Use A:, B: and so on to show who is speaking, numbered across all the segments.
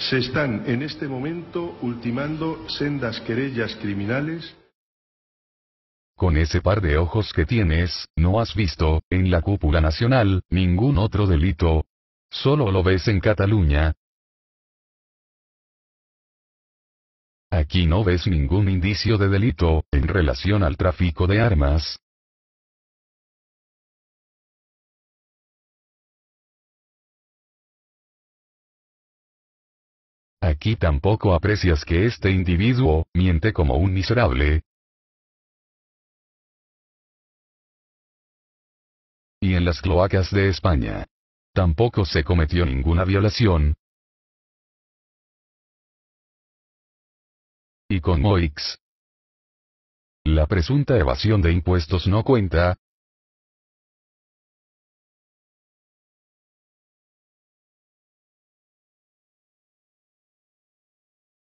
A: Se están en este momento ultimando sendas querellas criminales. Con ese par de ojos que tienes, no has visto, en la cúpula nacional, ningún otro delito. Solo lo ves en Cataluña.
B: Aquí no ves ningún indicio de delito, en relación al tráfico de armas, Aquí tampoco aprecias que este individuo, miente como un miserable. Y en las cloacas de España. Tampoco se cometió ninguna violación. Y con Moix. La presunta evasión de impuestos no cuenta,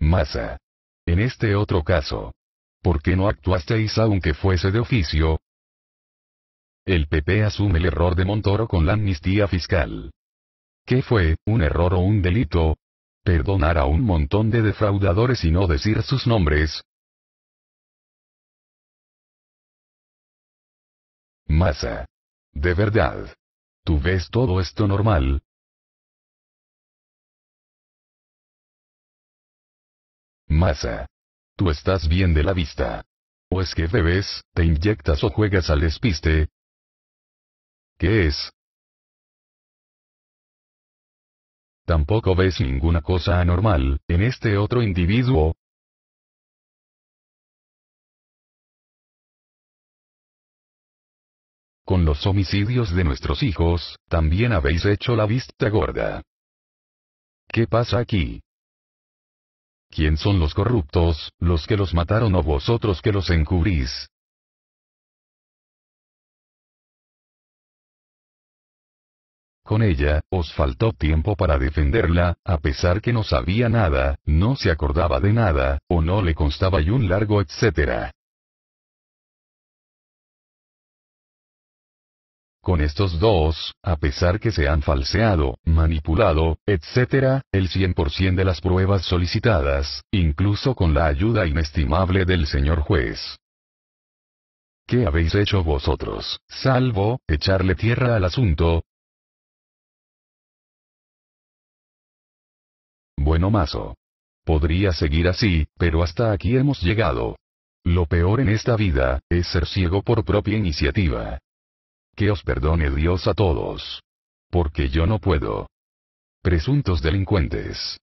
B: Masa. En este otro caso. ¿Por
A: qué no actuasteis aunque fuese de oficio? El PP asume el error de Montoro con la amnistía fiscal. ¿Qué fue, un error o un delito? Perdonar a un montón de defraudadores y no decir sus nombres.
B: Masa. De verdad. ¿Tú ves todo esto normal? Masa. Tú estás bien de la vista. ¿O es que bebes, te inyectas o juegas al despiste? ¿Qué es? Tampoco ves ninguna cosa anormal, en este otro individuo, con los homicidios de
A: nuestros hijos, también habéis hecho la vista gorda. ¿Qué pasa aquí? ¿Quién son los corruptos, los que los mataron o vosotros
B: que los encubrís?
A: Con ella, os faltó tiempo para defenderla, a pesar que no sabía nada, no se acordaba de nada, o no le constaba y un largo etcétera. Con estos dos, a pesar que se han falseado, manipulado, etc., el 100% de las pruebas solicitadas, incluso con la ayuda inestimable del señor juez. ¿Qué habéis hecho vosotros, salvo, echarle
B: tierra al asunto?
A: Bueno mazo. Podría seguir así, pero hasta aquí hemos llegado. Lo peor en esta vida, es ser ciego por propia iniciativa. Que os perdone Dios a todos. Porque yo no puedo. Presuntos delincuentes.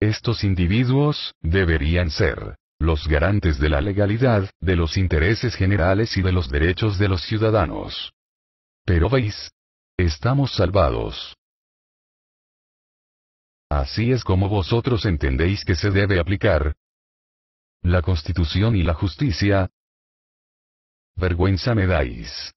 A: Estos individuos, deberían ser, los garantes de la legalidad, de los intereses generales y de los derechos de los ciudadanos. Pero veis, estamos salvados. Así es como vosotros entendéis que se debe aplicar, la constitución y la justicia?
B: Vergüenza me dais.